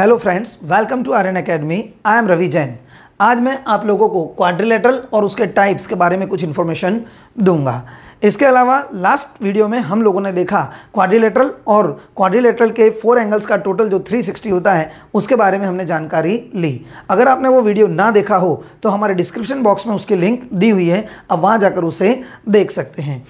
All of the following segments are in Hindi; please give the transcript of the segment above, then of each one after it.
Hello friends welcome to N academy I am Ravi Jain आज मैं आप लोगों को क्वाड्रिलेटरल और उसके टाइप्स के बारे में कुछ इन्फॉर्मेशन दूंगा इसके अलावा लास्ट वीडियो में हम लोगों ने देखा क्वाड्रिलेटरल और क्वाड्रिलेटरल के फोर एंगल्स का टोटल जो 360 होता है उसके बारे में हमने जानकारी ली अगर आपने वो वीडियो ना देखा हो तो हमारे डिस्क्रिप्शन बॉक्स में उसकी लिंक दी हुई है अब वहाँ जाकर उसे देख सकते हैं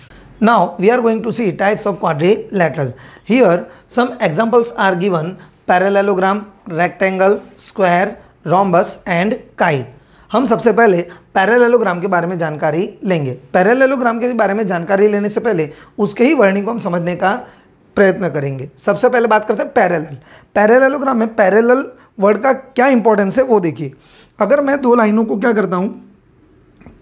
now we are going to see types of quadrilateral here some examples are given parallelogram rectangle square rhombus and kite हम सबसे पहले पैरेललोग्राम के बारे में जानकारी लेंगे पैरेललोग्राम के बारे में जानकारी लेने से पहले उसके ही वर्णिंग को हम समझने का प्रयत्न करेंगे सबसे पहले बात करते हैं पैरेलल पैरेललोग्राम में पैरेलल वर्ड का क्या इंपॉर्टेंस है वो देखिए अगर मैं दो लाइनों को क्या करता हूँ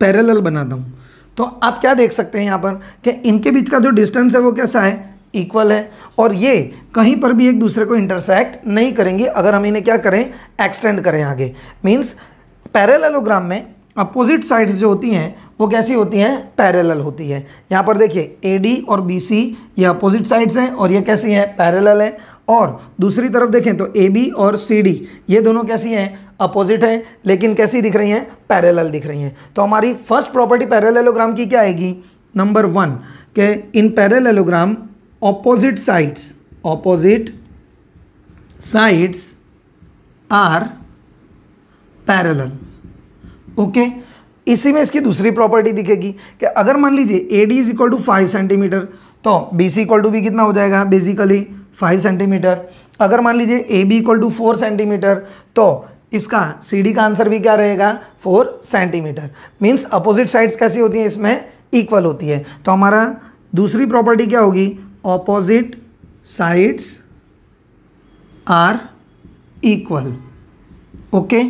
पैरेलल बनाता हूँ तो आप क्या देख सकते हैं यहाँ पर कि इनके बीच का जो डिस्टेंस है वो कैसा है इक्वल है और ये कहीं पर भी एक दूसरे को इंटरसेक्ट नहीं करेंगे अगर हम इन्हें क्या करें एक्सटेंड करें आगे मीन्स पैरेललोग्राम में अपोजिट साइड्स जो होती हैं वो कैसी होती हैं पैरेलल होती है यहाँ पर देखिए ए डी और बी सी ये अपोजिट साइड्स हैं और ये कैसी हैं पैरेलल है और दूसरी तरफ देखें तो ए बी और सी डी ये दोनों कैसी हैं अपोजिट हैं लेकिन कैसी दिख रही हैं पैरेलल दिख रही हैं तो हमारी फर्स्ट प्रॉपर्टी पैरेललोग्राम की क्या आएगी नंबर वन के in parallelogram opposite sides opposite sides are parallel okay इसी में इसकी दूसरी प्रॉपर्टी दिखेगी कि अगर मान लीजिए A D is equal to five centimetre तो बी सी इक्वल टू भी कितना हो जाएगा बेसिकली फाइव सेंटीमीटर अगर मान लीजिए A B equal to four centimetre तो इसका सी डी का आंसर भी क्या रहेगा four centimetre means opposite sides कैसी होती हैं इसमें इक्वल होती है तो हमारा दूसरी प्रॉपर्टी क्या होगी opposite sides are equal okay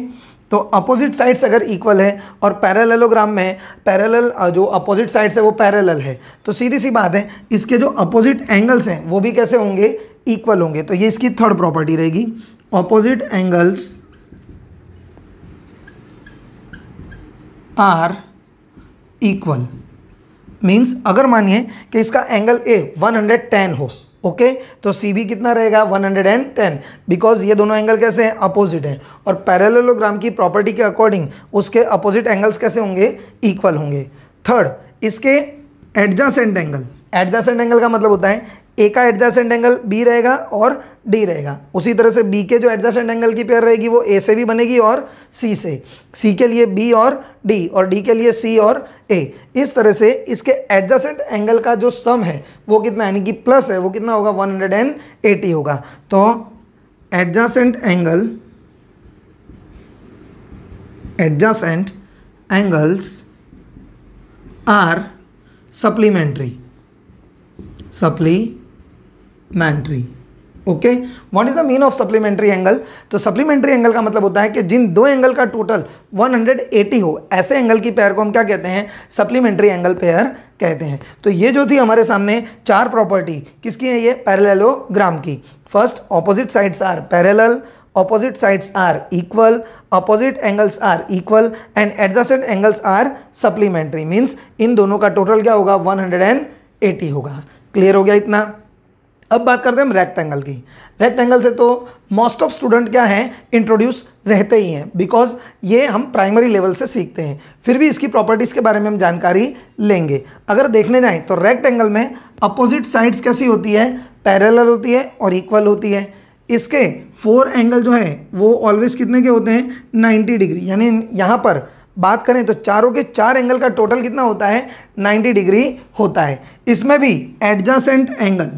तो अपोजिट साइड्स अगर इक्वल है और पैरेललोग्राम में पैरेलल जो अपोजिट साइड्स है वो पैरेलल है तो सीधी सी बात है इसके जो अपोजिट एंगल्स हैं वो भी कैसे होंगे इक्वल होंगे तो ये इसकी थर्ड प्रॉपर्टी रहेगी opposite angles are equal means अगर मानिए कि इसका एंगल ए 110 हो ओके okay? तो सी बी कितना रहेगा 110 बिकॉज ये दोनों एंगल कैसे हैं अपोजिट हैं और पैरेललोग्राम की प्रॉपर्टी के अकॉर्डिंग उसके अपोजिट एंगल्स कैसे होंगे इक्वल होंगे थर्ड इसके एडजासेंट एंगल एडजासेंट एंगल का मतलब होता है ए का एडजासेंट एंगल बी रहेगा और डी रहेगा उसी तरह से बी के जो एडजस्टेंट एंगल की पेयर रहेगी वो ए से भी बनेगी और सी से सी के लिए बी और डी और डी के लिए सी और ए इस तरह से इसके एडजस्टेंट एंगल का जो सम है वो कितना यानी कि प्लस है वो कितना होगा 180 होगा तो adjacent angle adjacent angles are supplementary supplementary okay what is the mean of supplementary angle तो सप्लीमेंट्री एंगल का मतलब होता है कि जिन दो एंगल का टोटल 180 हो ऐसे एंगल की पेयर को हम क्या कहते हैं सप्लीमेंट्री एंगल पेयर कहते हैं तो ये जो थी हमारे सामने चार प्रॉपर्टी किसकी है ये पैरेललोग्राम की first opposite sides are parallel opposite sides are equal opposite angles are equal and adjacent angles are supplementary means इन दोनों का टोटल क्या होगा 180 होगा क्लियर हो गया इतना अब बात करते हैं हम रेक्टेंगल की रेक्टेंगल से तो मोस्ट ऑफ स्टूडेंट क्या हैं इंट्रोड्यूस रहते ही हैं बिकॉज ये हम प्राइमरी लेवल से सीखते हैं फिर भी इसकी प्रॉपर्टीज़ के बारे में हम जानकारी लेंगे अगर देखने जाएँ तो रेक्टेंगल में अपोजिट साइड्स कैसी होती है पैरेलल होती है और इक्वल होती है इसके फोर एंगल जो हैं वो ऑलवेज कितने के होते हैं नाइन्टी डिग्री यानी यहाँ पर बात करें तो चारों के चार एंगल का टोटल कितना होता है नाइन्टी डिग्री होता है इसमें भी एडजसेंट एंगल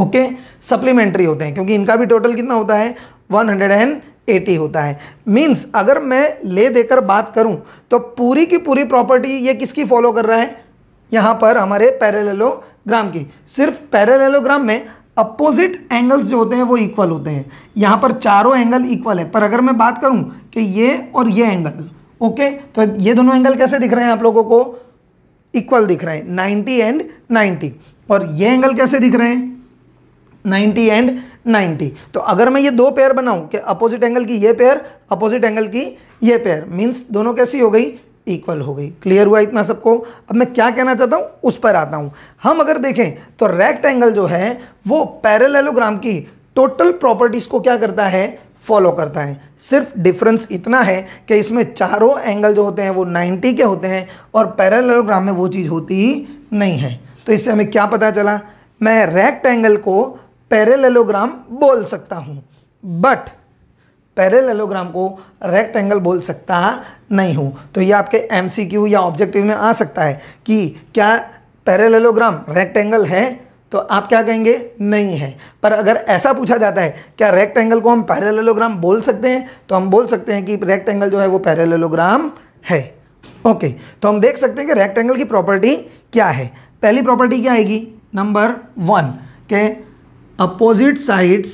ओके सप्लीमेंट्री होते हैं क्योंकि इनका भी टोटल कितना होता है 180 होता है मीन्स अगर मैं ले देकर बात करूं तो पूरी की पूरी प्रॉपर्टी ये किसकी फॉलो कर रहा है यहाँ पर हमारे पैरेललोग्राम की सिर्फ पैरेललोग्राम में अपोजिट एंगल्स जो होते हैं वो इक्वल होते हैं यहाँ पर चारों एंगल इक्वल है पर अगर मैं बात करूँ कि ये और ये एंगल ओके तो ये दोनों एंगल कैसे दिख रहे हैं आप लोगों को इक्वल दिख रहे हैं 90 एंड 90 और ये एंगल कैसे दिख रहे हैं 90 एंड 90 तो अगर मैं ये दो पेयर बनाऊं कि अपोजिट एंगल की ये पेयर अपोजिट एंगल की ये पेयर मींस दोनों कैसी हो गई इक्वल हो गई क्लियर हुआ इतना सबको अब मैं क्या कहना चाहता हूँ उस पर आता हूँ हम अगर देखें तो रेक्ट एंगल जो है वो पैरेललोग्राम की टोटल प्रॉपर्टीज़ को क्या करता है फॉलो करता है सिर्फ डिफरेंस इतना है कि इसमें चारों एंगल जो होते हैं वो 90 के होते हैं और पैरेललोग्राम में वो चीज़ होती नहीं है तो इससे हमें क्या पता चला मैं रेक्ट एंगल को पैरेललोग्राम बोल सकता हूँ बट पैरेललोग्राम को रेक्टेंगल बोल सकता नहीं हूँ तो ये आपके एम या ऑब्जेक्टिव में आ सकता है कि क्या पैरेललोग्राम रेक्टेंगल है तो आप क्या कहेंगे नहीं है पर अगर ऐसा पूछा जाता है क्या रेक्टेंगल को हम पैरेललोग्राम बोल सकते हैं तो हम बोल सकते हैं कि रेक्टेंगल जो है वो पैरेललोग्राम है ओके तो हम देख सकते हैं कि रेक्टेंगल की प्रॉपर्टी क्या है पहली प्रॉपर्टी क्या आएगी नंबर वन के opposite sides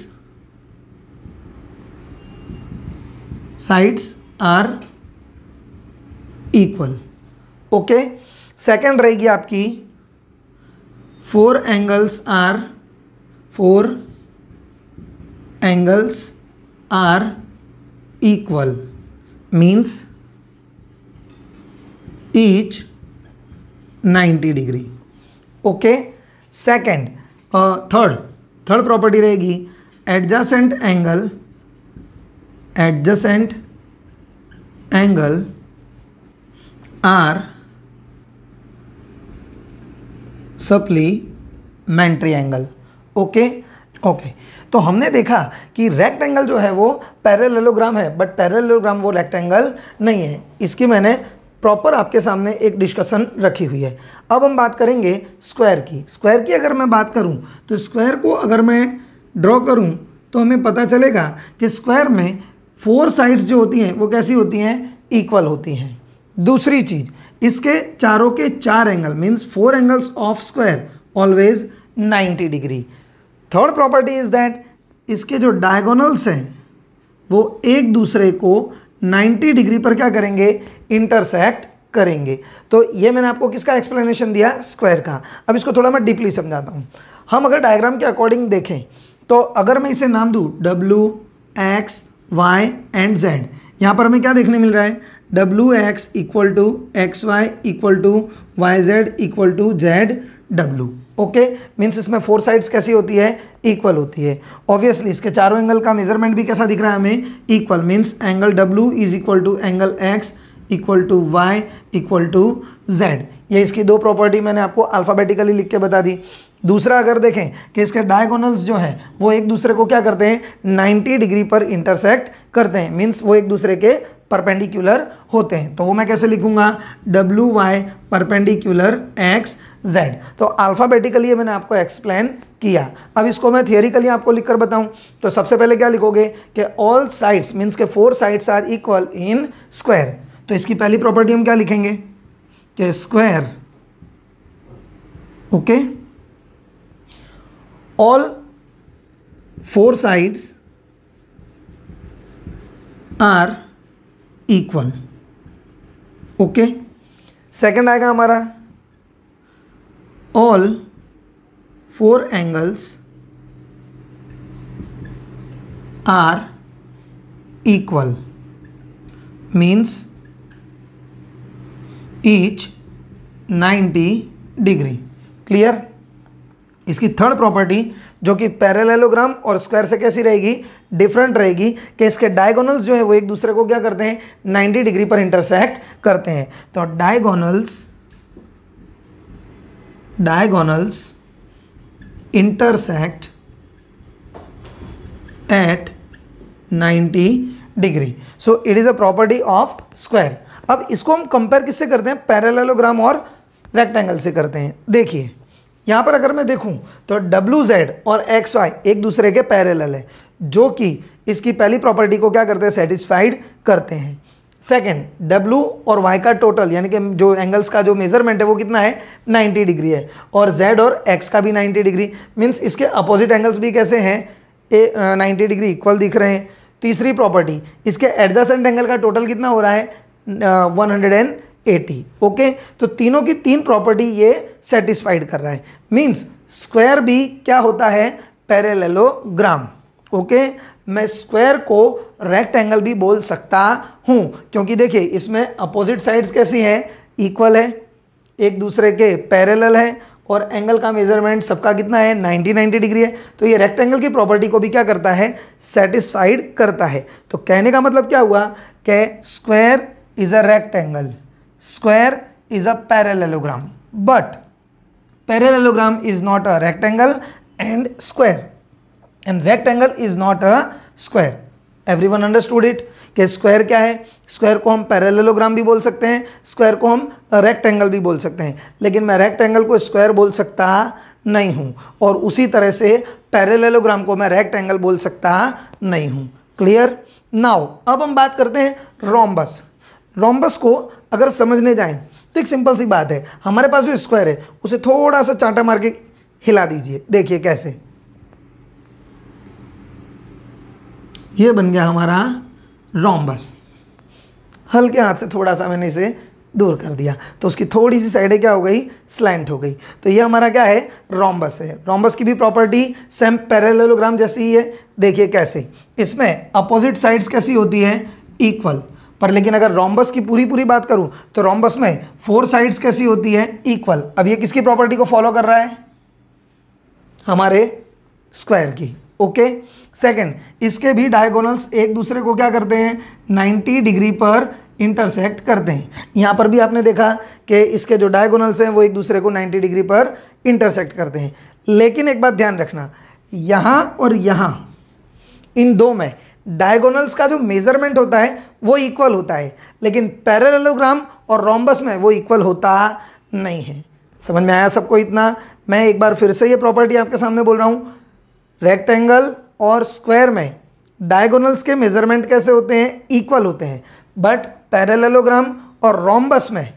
sides are equal okay second रहेगी आपकी four angles are four angles are equal means each 90 degree okay second third third property रहेगी adjacent angle adjacent angle are supplementary angle okay okay तो हमने देखा कि एंगल जो है वो पैरेललोग्राम है बट पैरेललोग्राम वो एंगल नहीं है इसकी मैंने प्रॉपर आपके सामने एक डिस्कशन रखी हुई है अब हम बात करेंगे स्क्वायर की स्क्वायर की अगर मैं बात करूं तो स्क्वायर को अगर मैं ड्रॉ करूं तो हमें पता चलेगा कि स्क्वायर में फोर साइड्स जो होती हैं वो कैसी होती हैं इक्वल होती हैं दूसरी चीज़ इसके चारों के चार angle means four angles of square always ninety degree third property is that इसके जो डायगोनल्स हैं वो एक दूसरे को 90 डिग्री पर क्या करेंगे इंटरसेक्ट करेंगे तो ये मैंने आपको किसका एक्सप्लेनेशन दिया स्क्वायर का अब इसको थोड़ा मैं डीपली समझाता हूँ हम अगर डायग्राम के अकॉर्डिंग देखें तो अगर मैं इसे नाम दूँ W X Y and Z यहाँ पर हमें क्या देखने मिल रहा है W X equal to X Y equal to Y Z equal to Z W okay means इसमें फोर साइड्स कैसी होती है इक्वल होती है ऑब्वियसली इसके चारों एंगल का मेजरमेंट भी कैसा दिख रहा है हमें equal means angle W is equal to angle X equal to Y equal to Z ये इसकी दो प्रॉपर्टी मैंने आपको अल्फ़ाबेटिकली लिख के बता दी दूसरा अगर देखें कि इसके डायगोनल्स जो हैं वो एक दूसरे को क्या करते हैं 90 डिग्री पर इंटरसेक्ट करते हैं मीन्स वो एक दूसरे के परपेंडिकुलर होते हैं तो वो मैं कैसे लिखूंगा W Y perpendicular X Z तो अल्फ़ाबेटिकली मैंने आपको एक्सप्लेन किया अब इसको मैं थियोरिकली आपको लिखकर बताऊं तो सबसे पहले क्या लिखोगे कि ऑल साइड्स मीन्स के four sides are equal in square तो इसकी पहली प्रॉपर्टी हम क्या लिखेंगे कि square okay all four sides are equal okay second आएगा हमारा all four angles are equal means each 90 degree clear इसकी थर्ड प्रॉपर्टी जो कि पैरेललोग्राम और स्क्वायर से कैसी रहेगी डिफरेंट रहेगी कि इसके डायगोनल्स जो है वो एक दूसरे को क्या करते हैं 90 डिग्री पर इंटरसेक्ट करते हैं तो diagonals diagonals intersect at 90 degree so it is a property of square अब इसको हम कंपेयर किससे करते हैं पैरेललोग्राम और रेक्टेंगल से करते हैं देखिए यहाँ पर अगर मैं देखूँ तो डब्ल्यू जेड और एक्स वाई एक दूसरे के पैरेलल है जो कि इसकी पहली प्रॉपर्टी को क्या करते हैं सेटिस्फाइड करते हैं सेकेंड डब्लू और वाई का टोटल यानी कि जो एंगल्स का जो मेजरमेंट है वो कितना है 90 डिग्री है और जेड और एक्स का भी 90 डिग्री मीन्स इसके अपोजिट एंगल्स भी कैसे हैं ए नाइन्टी डिग्री इक्वल दिख रहे हैं तीसरी प्रॉपर्टी इसके एडजस्टेंट एंगल का टोटल कितना हो रहा है 180 ओके तो तीनों की तीन प्रॉपर्टी ये सेटिस्फाइड कर रहा है मीन्स स्क्वायर भी क्या होता है पैरेललोग्राम ओके मैं स्क्वायर को एंगल भी बोल सकता हूँ क्योंकि देखिए इसमें अपोजिट साइड्स कैसी हैं इक्वल है एक दूसरे के पैरेलल है और एंगल का मेजरमेंट सबका कितना है 90 90 डिग्री है तो ये एंगल की प्रॉपर्टी को भी क्या करता है सेटिस्फाइड करता है तो कहने का मतलब क्या हुआ कि square is is is a square but a is not a rectangle and rectangle and rectangle is not a square everyone understood it कि स्क्वायर क्या है स्क्वायर को हम पैरेललोग्राम भी बोल सकते हैं स्क्वायर को हम रेक्टेंगल भी बोल सकते हैं लेकिन मैं रेक्टेंगल को स्क्वायर बोल सकता नहीं हूँ और उसी तरह से पैरेललोग्राम को मैं रेक्टेंगल बोल सकता नहीं हूँ क्लियर नाउ अब हम बात करते हैं रोमबस रोम्बस को अगर समझने जाएं तो एक सिंपल सी बात है हमारे पास जो स्क्वायर है उसे थोड़ा सा चांटा मार के हिला दीजिए देखिए कैसे ये बन गया हमारा रोम्बस हल्के हाथ से थोड़ा सा मैंने इसे दूर कर दिया तो उसकी थोड़ी सी साइडें क्या हो गई स्लैंट हो गई तो ये हमारा क्या है रोम्बस है रोम्बस की भी प्रॉपर्टी सेम पैरेललोग्राम जैसी ही है देखिए कैसे इसमें अपोजिट साइड्स कैसी होती है इक्वल पर लेकिन अगर रोम्बस की पूरी पूरी बात करूं तो रोम्बस में फोर साइड्स कैसी होती है इक्वल अब ये किसकी प्रॉपर्टी को फॉलो कर रहा है हमारे स्क्वायर की ओके सेकंड इसके भी डायगोनल्स एक दूसरे को क्या करते हैं 90 डिग्री पर इंटरसेक्ट करते हैं यहां पर भी आपने देखा कि इसके जो डायगोनल्स हैं वो एक दूसरे को 90 डिग्री पर इंटरसेक्ट करते हैं लेकिन एक बात ध्यान रखना यहां और यहां इन दो में डायगोनल्स का जो मेजरमेंट होता है वो इक्वल होता है लेकिन पैरेललोग्राम और रोम्बस में वो इक्वल होता नहीं है समझ में आया सबको इतना मैं एक बार फिर से ये प्रॉपर्टी आपके सामने बोल रहा हूँ रेक्टेंगल और स्क्वायर में डायगोनल्स के मेजरमेंट कैसे होते हैं इक्वल होते हैं बट पैरेललोग्राम और रोम्बस में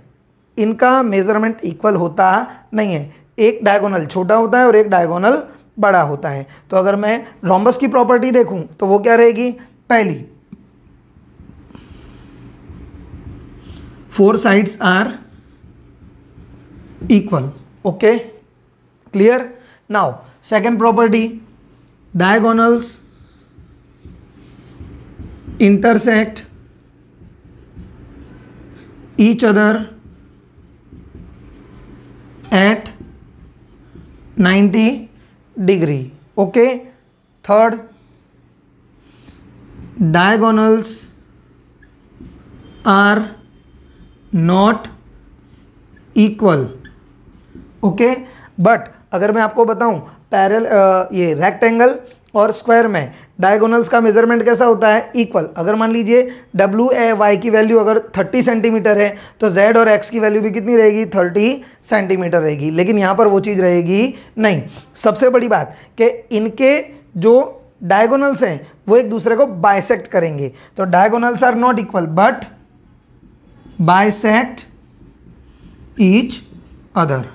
इनका मेजरमेंट इक्वल होता नहीं है एक डायगोनल छोटा होता है और एक डायगोनल बड़ा होता है तो अगर मैं रोम्बस की प्रॉपर्टी देखूं तो वो क्या रहेगी पहली four sides are equal okay clear now second property diagonals intersect each other at 90 degree okay third diagonals are not equal okay but अगर मैं आपको बताऊं पैरल ये रेक्टेंगल और स्क्वायर में डायगोनल्स का मेजरमेंट कैसा होता है इक्वल अगर मान लीजिए डब्ल्यू ए वाई की वैल्यू अगर 30 सेंटीमीटर है तो जेड और एक्स की वैल्यू भी कितनी रहेगी 30 सेंटीमीटर रहेगी लेकिन यहाँ पर वो चीज़ रहेगी नहीं सबसे बड़ी बात कि इनके जो डायगोनल्स हैं वो एक दूसरे को बाइसेक्ट करेंगे तो diagonals are not equal but bisect each other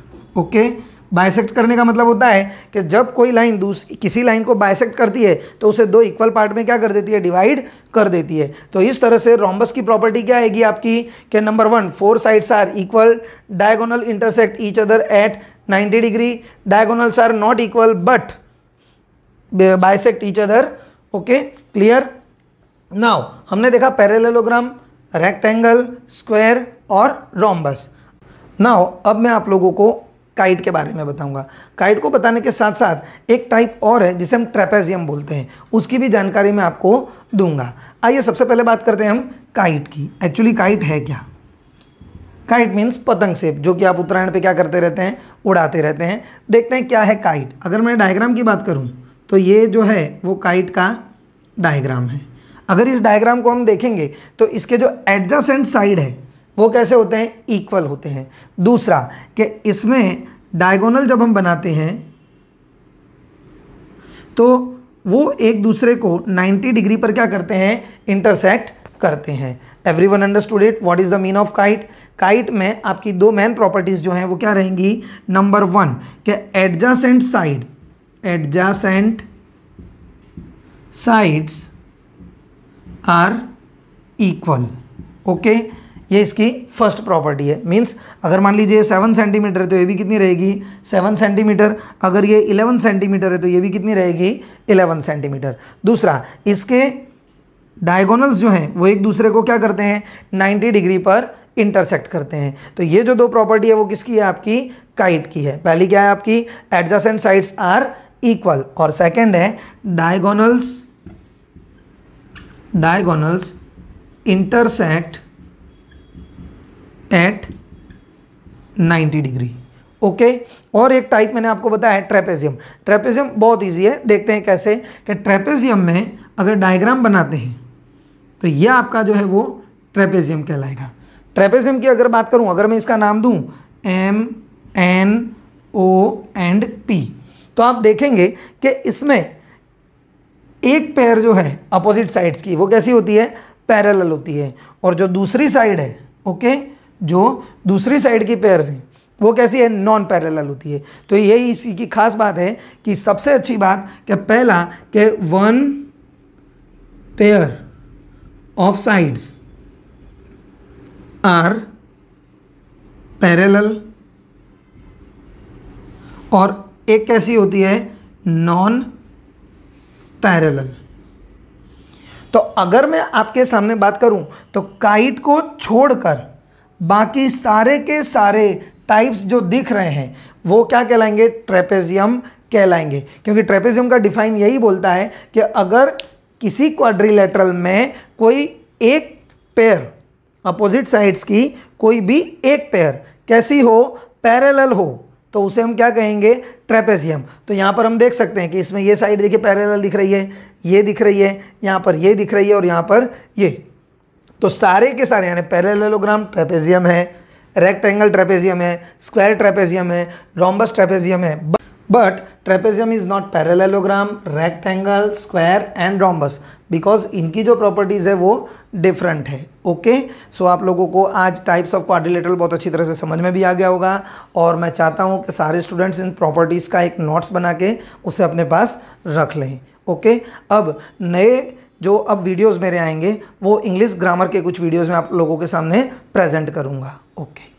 okay bisect करने का मतलब होता है कि जब कोई लाइन दूसरी किसी लाइन को बायसेक्ट करती है तो उसे दो इक्वल पार्ट में क्या कर देती है डिवाइड कर देती है तो इस तरह से रोम्बस की प्रॉपर्टी क्या आएगी आपकी कि number one four sides are equal diagonal intersect each other at 90 degree diagonals are not equal but bisect each other okay clear now हमने देखा पैरेललोग्राम रेक्टेंगल स्क्वायर और रोम्बस नाउ अब मैं आप लोगों को काइट के बारे में बताऊंगा काइट को बताने के साथ साथ एक टाइप और है जिसे हम ट्रेपेजियम बोलते हैं उसकी भी जानकारी मैं आपको दूंगा आइए सबसे पहले बात करते हैं हम काइट की एक्चुअली काइट है क्या काइट मीन्स पतंग सेप जो कि आप उत्तरायण पे क्या करते रहते हैं उड़ाते रहते हैं देखते हैं क्या है काइट अगर मैं डायग्राम की बात करूँ तो ये जो है वो काइट का डायग्राम है अगर इस डायग्राम को हम देखेंगे तो इसके जो एडजेंट साइड है वो कैसे होते हैं इक्वल होते हैं दूसरा कि इसमें डायगोनल जब हम बनाते हैं तो वो एक दूसरे को 90 डिग्री पर क्या करते हैं इंटरसेक्ट करते हैं everyone understood it what is the mean of kite kite में आपकी दो मेन प्रॉपर्टीज़ जो हैं वो क्या रहेंगी नंबर वन के adjacent side adjacent sides are equal okay ये इसकी फर्स्ट प्रॉपर्टी है मींस अगर मान लीजिए सेवन सेंटीमीटर है तो ये भी कितनी रहेगी सेवन सेंटीमीटर अगर ये इलेवन सेंटीमीटर है तो ये भी कितनी रहेगी इलेवन सेंटीमीटर दूसरा इसके डायगोनल्स जो हैं वो एक दूसरे को क्या करते हैं नाइन्टी डिग्री पर इंटरसेक्ट करते हैं तो ये जो दो प्रॉपर्टी है वो किसकी है आपकी काइट की है पहली क्या है आपकी एडजस्टेंट साइड्स आर इक्वल और सेकंड है diagonals diagonals intersect at 90 degree okay okay? और एक टाइप मैंने आपको बताया है ट्रेपेजियम ट्रेपेजियम बहुत इजी है देखते हैं कैसे कि ट्रेपेजियम में अगर डायग्राम बनाते हैं तो ये आपका जो है वो ट्रेपेजियम कहलाएगा ट्रेपेजियम की अगर बात करूं अगर मैं इसका नाम दूं M N O and P तो आप देखेंगे कि इसमें एक पेयर जो है अपोजिट साइड्स की वो कैसी होती है पैरेलल होती है और जो दूसरी साइड है ओके जो दूसरी साइड की पैर हैं वो कैसी है नॉन पैरेलल होती है तो यही इसी की खास बात है कि सबसे अच्छी बात कि पहला कि one pair of sides are parallel और एक कैसी होती है नॉन पैरेलल तो अगर मैं आपके सामने बात करूं तो काइट को छोड़कर बाकी सारे के सारे टाइप्स जो दिख रहे हैं वो क्या कहलाएंगे ट्रेपेजियम कहलाएंगे क्योंकि ट्रेपेजियम का डिफाइन यही बोलता है कि अगर किसी क्वाड्रिलेटरल में कोई एक पेयर अपोजिट साइड्स की कोई भी एक पेयर कैसी हो पैरेलल हो तो उसे हम क्या कहेंगे ट्रेपेजियम तो यहाँ पर हम देख सकते हैं कि इसमें ये साइड देखिए पैरेलल दिख रही है ये दिख रही है यहाँ पर ये दिख रही है और यहाँ पर ये तो सारे के सारे यानी पैरेललोग्राम ट्रेपेजियम है रेक्टेंगल ट्रेपेजियम है स्क्वायर ट्रेपेजियम है रॉम्बस ट्रेपेजियम है but trapezium is not parallelogram rectangle square and rhombus because इनकी जो प्रॉपर्टीज है वो डिफरेंट है ओके सो आप लोगों को आज टाइप्स ऑफ क्वाड्रिलेटरल बहुत अच्छी तरह से समझ में भी आ गया होगा और मैं चाहता हूँ कि सारे स्टूडेंट्स इन प्रॉपर्टीज़ का एक नोट्स बना के उसे अपने पास रख लें ओके अब नए जो अब वीडियोज़ मेरे आएंगे वो इंग्लिश ग्रामर के कुछ वीडियोज़ में आप लोगों के सामने प्रेजेंट करूँगा ओके